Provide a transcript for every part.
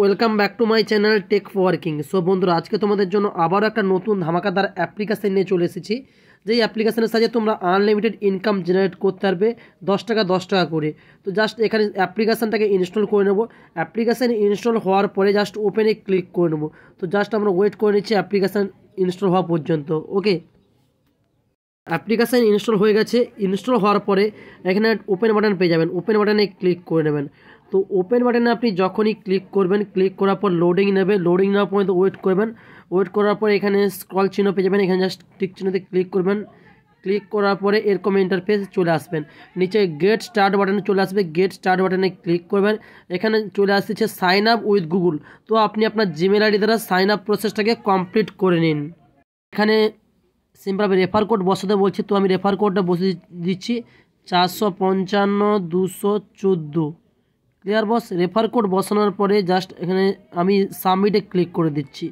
welcome back to my channel tech working so বন্ধুরা আজকে তোমাদের জন্য আবারও একটা নতুন ধামাকাদার অ্যাপ্লিকেশান নিয়ে চলে এসেছি যেই অ্যাপ্লিকেশানের সাহায্যে তোমরা আনলিমিটেড ইনকাম জেনারেট করতে পারবে দশ টাকা দশ টাকা করে তো জাস্ট এখানে অ্যাপ্লিকেশানটাকে ইনস্টল করে নেবো অ্যাপ্লিকেশান ইনস্টল হওয়ার পরে জাস্ট ওপেনে ক্লিক করে নেবো তো জাস্ট আমরা ওয়েট করে নিচ্ছি অ্যাপ্লিকেশান ইনস্টল হওয়া পর্যন্ত ওকে অ্যাপ্লিকেশান ইনস্টল হয়ে গেছে ইনস্টল হওয়ার পরে এখানে ওপেন বাটন পেয়ে যাবেন ওপেন বাটনে ক্লিক করে নেবেন তো ওপেন বাটনে আপনি যখনই ক্লিক করবেন ক্লিক করার পর লোডিং নেবে লোডিং নেওয়ার পর্যন্ত ওয়েট করবেন ওয়েট করার পর এখানে স্ক্রল চিহ্ন পেয়ে যাবেন এখানে জাস্ট টিক চিহ্নতে ক্লিক করবেন ক্লিক করার পরে এরকম ইন্টারফেস চলে আসবেন নিচে গেট স্টার্ট বাটনে চলে আসবে গেট স্টার্ট বাটনে ক্লিক করবেন এখানে চলে আসছে সাইন আপ উইথ গুগল তো আপনি আপনার জিমেল আইডি দ্বারা সাইন আপ প্রসেসটাকে কমপ্লিট করে নিন এখানে সিম্পলভাবে রেফার কোড বসাতে বলছি তো আমি রেফার কোডটা বসে দিচ্ছি চারশো পঞ্চান্ন দুশো চোদ্দো ক্লিয়ার বস রেফার কোড বসানোর পরে জাস্ট এখানে আমি সাবমিটে ক্লিক করে দিচ্ছি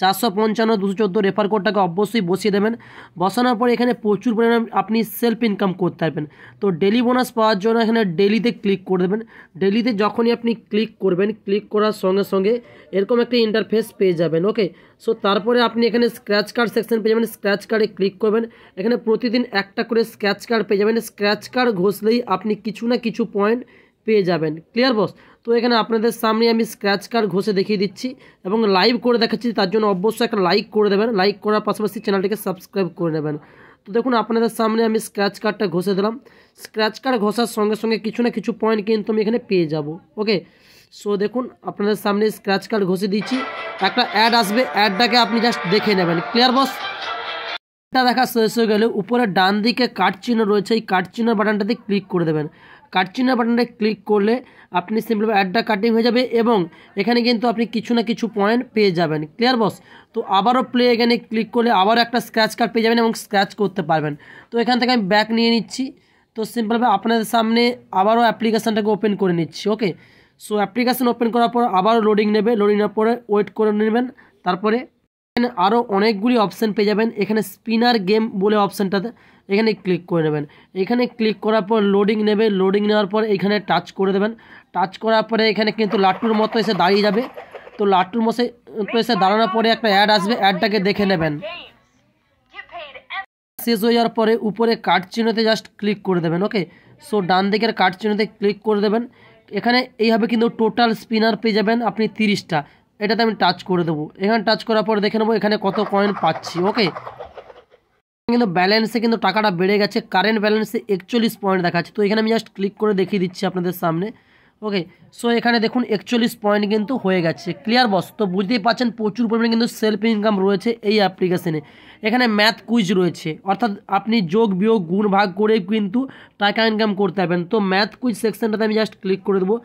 চারশো পঞ্চান্ন দুশো চোদ্দো রেফার কোডটাকে অবশ্যই বসিয়ে দেবেন বসানোর পরে এখানে প্রচুর পরিমাণে আপনি সেলফ ইনকাম করতে পারবেন তো ডেলি বোনাস পাওয়ার জন্য এখানে ডেলিতে ক্লিক করে দেবেন ডেলিতে যখনই আপনি ক্লিক করবেন ক্লিক করার সঙ্গে সঙ্গে এরকম একটা ইন্টারফেস পেয়ে যাবেন ওকে সো তারপরে আপনি এখানে স্ক্র্যাচ কার্ড সেকশন পেয়ে যাবেন স্ক্র্যাচ কার্ডে ক্লিক করবেন এখানে প্রতিদিন একটা করে স্ক্র্যাচ কার্ড পেয়ে যাবেন স্ক্র্যাচ কার্ড ঘষলেই আপনি কিছু না কিছু পয়েন্ট পেয়ে যাবেন ক্লিয়ার বস তো এখানে আপনাদের সামনে আমি স্ক্র্যাচ কার্ড ঘষে দেখিয়ে দিচ্ছি এবং লাইভ করে দেখাচ্ছি তার জন্য অবশ্যই একটা লাইক করে দেবেন লাইক করার পাশাপাশি চ্যানেলটিকে সাবস্ক্রাইব করে নেবেন তো দেখুন আপনাদের সামনে আমি স্ক্র্যাচ কার্ডটা ঘষে দিলাম স্ক্র্যাচ কার্ড ঘষার সঙ্গে সঙ্গে কিছু না কিছু পয়েন্ট কিন্তু আমি এখানে পেয়ে যাব ওকে সো দেখুন আপনাদের সামনে স্ক্র্যাচ কার্ড ঘষে দিচ্ছি একটা অ্যাড আসবে অ্যাডটাকে আপনি জাস্ট দেখে নেবেন ক্লিয়ার বস এটা দেখা শেষ হয়ে গেলে উপরে ডান দিকে কাঠ চিহ্ন রয়েছে এই কাঠ চিহ্ন বাটনটাতে ক্লিক করে দেবেন কাটচিনা বাটনটা ক্লিক করলে আপনি সিম্পল অ্যাডটা কাটিং হয়ে যাবে এবং এখানে কিন্তু আপনি কিছু না কিছু পয়েন্ট পেয়ে যাবেন ক্লিয়ার বস তো আবারও প্লে এখানে ক্লিক করলে আবারও একটা স্ক্র্যাচ কার্ড পেয়ে যাবেন এবং স্ক্র্যাচ করতে পারবেন তো এখান থেকে আমি ব্যাক নিয়ে নিচ্ছি তো সিম্পলভাবে আপনাদের সামনে আবারও অ্যাপ্লিকেশানটাকে ওপেন করে নিচ্ছি ওকে সো অ্যাপ্লিকেশান ওপেন করার পর আবারও লোডিং নেবে লোডিং নেওয়ার পরে ওয়েট করে নেবেন তারপরে এখানে আরও অনেকগুলি অপশান পেয়ে যাবেন এখানে স্পিনার গেম বলে অপশানটাতে এখানে ক্লিক করে নেবেন এখানে ক্লিক করার পর লোডিং নেবে লোডিং নেওয়ার পর এখানে টাচ করে দেবেন টাচ করার পরে এখানে কিন্তু লাট্টুর মতো এসে দাঁড়িয়ে যাবে তো লাট্টুর মতো এসে দাঁড়ানোর পরে একটা অ্যাড আসবে অ্যাডটাকে দেখে নেবেন শেষ হয়ে যাওয়ার পরে উপরে কাঠ চিহ্নতে জাস্ট ক্লিক করে দেবেন ওকে সো ডান দিকের কাঠ চিহ্নতে ক্লিক করে দেবেন এখানে এইভাবে কিন্তু টোটাল স্পিনার পেয়ে যাবেন আপনি তিরিশটা এটাতে আমি টাচ করে দেবো এখানে টাচ করার পর দেখে নেবো এখানে কত কয়েন পাচ্ছি ওকে কিন্তু ব্যালেন্স কিন্তু টাকাটা বেড়ে গেছে কারেন্ট ব্যালেন্সে 41 পয়েন্ট দেখাচ্ছে তো এখানে আমি জাস্ট ক্লিক করে দেখিয়ে দিচ্ছি আপনাদের সামনে ওকে সো এখানে দেখুন একচল্লিশ পয়েন্ট কিন্তু হয়ে গেছে ক্লিয়ার বস তো বুঝতেই পারছেন প্রচুর পরিমাণে কিন্তু সেলফ ইনকাম রয়েছে এই অ্যাপ্লিকেশানে এখানে ম্যাথ কুইজ রয়েছে অর্থাৎ আপনি যোগ বিয়োগ গুণ ভাগ করে কিন্তু টাকা ইনকাম করতে পারবেন তো ম্যাথ কুইজ সেকশানটাতে আমি জাস্ট ক্লিক করে দেবো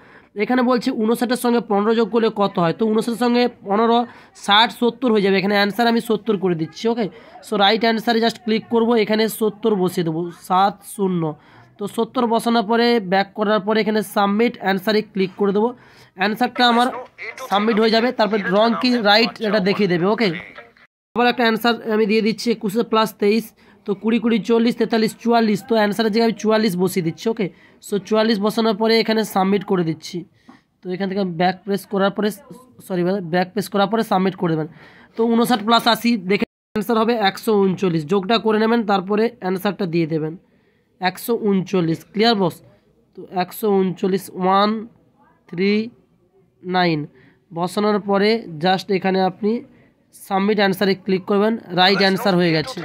এখানে বলছে উনষাটের সঙ্গে পনেরো যোগ করলে কত হয় তো উনষাটের সঙ্গে পনেরো ষাট সত্তর হয়ে যাবে এখানে অ্যান্সার আমি সত্তর করে দিচ্ছি ওকে সো রাইট অ্যান্সারে জাস্ট ক্লিক করব এখানে সত্তর বসিয়ে দেবো সাত শূন্য তো সত্তর বসানোর পরে ব্যাক করার পরে এখানে সাবমিট অ্যান্সারে ক্লিক করে দেবো অ্যান্সারটা আমার সাবমিট হয়ে যাবে তারপর রং কি রাইট এটা দেখিয়ে দেবে ওকে আবার একটা অ্যান্সার আমি দিয়ে দিচ্ছি একুশে প্লাস তেইশ তো কুড়ি কুড়ি চল্লিশ তেতাল্লিশ চুয়াল্লিশ তো অ্যান্সারের জায়গায় আমি চুয়াল্লিশ বসিয়ে দিচ্ছি ওকে সো চুয়াল্লিশ বসানোর পরে এখানে সাবমিট করে দিচ্ছি তো এখান থেকে ব্যাক প্রেস করার পরে সরি ব্যাক প্রেস করার পরে সাবমিট করে দেবেন তো উনষাট প্লাস আশি দেখে অ্যান্সার হবে একশো উনচল্লিশ যোগটা করে নেবেন তারপরে অ্যান্সারটা দিয়ে দেবেন একশো উনচল্লিশ ক্লিয়ার বস তো একশো উনচল্লিশ ওয়ান থ্রি নাইন বসানোর পরে জাস্ট এখানে আপনি সাবমিট অ্যান্সারে ক্লিক করবেন রাইট অ্যান্সার হয়ে গেছে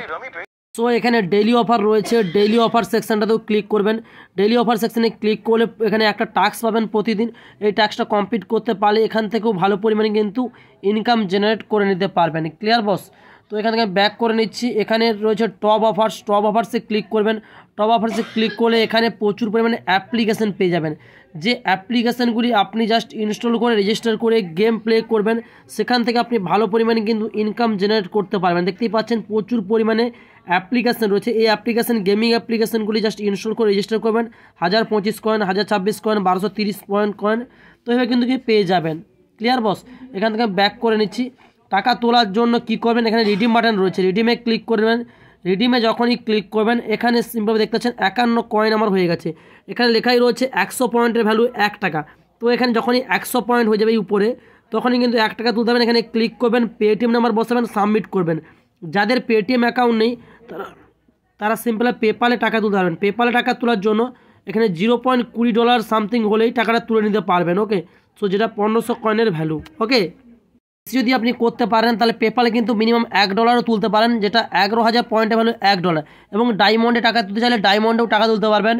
সো এখানে ডেলি অফার রয়েছে ডেলি অফার সেকশানটাতেও ক্লিক করবেন ডেলি অফার সেকশানে ক্লিক করলে এখানে একটা টাস্ক পাবেন প্রতিদিন এই টাস্কটা কমপ্লিট করতে পারলে এখান থেকেও ভালো পরিমাণে কিন্তু ইনকাম জেনারেট করে নিতে পারবেন ক্লিয়ার বস তো এখান থেকে ব্যাক করে নিচ্ছি এখানে রয়েছে টপ অফার্স টপ অফার্সে ক্লিক করবেন টপ অফার্সে ক্লিক করলে এখানে প্রচুর পরিমাণে অ্যাপ্লিকেশান পেয়ে যাবেন যে অ্যাপ্লিকেশানগুলি আপনি জাস্ট ইনস্টল করে রেজিস্টার করে গেম প্লে করবেন সেখান থেকে আপনি ভালো পরিমাণে কিন্তু ইনকাম জেনারেট করতে পারবেন দেখতেই পাচ্ছেন প্রচুর পরিমাণে অ্যাপ্লিকেশান রয়েছে এই অ্যাপ্লিকেশান গেমিং অ্যাপ্লিকেশানগুলি জাস্ট ইনস্টল করে রেজিস্টার করবেন হাজার পঁচিশ কয়েন হাজার ছাব্বিশ কয়েন বারোশো তিরিশ পয়েন্ট কয়েন তো এভাবে কিন্তু কি পেয়ে যাবেন ক্লিয়ার বস এখান থেকে ব্যাক করে নিচ্ছি টাকা তোলার জন্য কি করবেন এখানে রিডিম বাটন রয়েছে রিডিমে ক্লিক করবেন রিডিমে যখনই ক্লিক করবেন এখানে সিম্পলভাবে দেখতে পাচ্ছেন একান্ন কয়েন আমার হয়ে গেছে এখানে লেখাই রয়েছে একশো পয়েন্টের ভ্যালু এক টাকা তো এখানে যখনই একশো পয়েন্ট হয়ে যাবে উপরে তখনই কিন্তু এক টাকা তুলতে এখানে ক্লিক করবেন পেটিএম নাম্বার বসাবেন সাবমিট করবেন যাদের পেটিএম অ্যাকাউন্ট নেই তারা তারা সিম্পলে পেপালে টাকা তুলতে পারবেন পেপালে টাকা তোলার জন্য এখানে জিরো পয়েন্ট কুড়ি ডলার সামথিং হলেই টাকাটা তুলে নিতে পারবেন ওকে সো যেটা পনেরোশো কয়েনের ভ্যালু ওকে যদি আপনি করতে পারেন তাহলে পেপালে কিন্তু মিনিমাম এক ডলারও তুলতে পারেন যেটা এগারো হাজার পয়েন্টের মানে ভ্যালু এক ডলার এবং ডায়মন্ডে টাকা তুলতে চাইলে ডায়মন্ডেও টাকা তুলতে পারবেন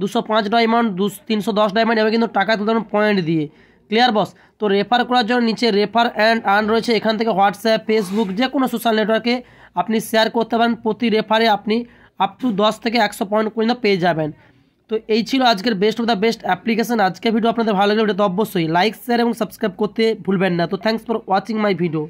দুশো পাঁচ ডায়মন্ড দু তিনশো দশ ডায়মন্ড এবার কিন্তু টাকা তুলতে পয়েন্ট দিয়ে ক্লিয়ার বস তো রেফার করার জন্য নিচে রেফার অ্যান্ড আর্ন রয়েছে এখান থেকে হোয়াটসঅ্যাপ ফেসবুক যে কোনো সোশ্যাল নেটওয়ার্কে আপনি শেয়ার করতে পারেন প্রতি রেফারে আপনি আপ টু দশ থেকে একশো পয়েন্ট পর্যন্ত পেয়ে যাবেন তো এই ছিল আজকের best of the best application আজকের ভিডিও আপনাদের ভালো লাগলে এটা তো অবশ্যই লাইক শেয়ার এবং সাবস্ক্রাইব করতে ভুলবেন না তো thanks for watching my video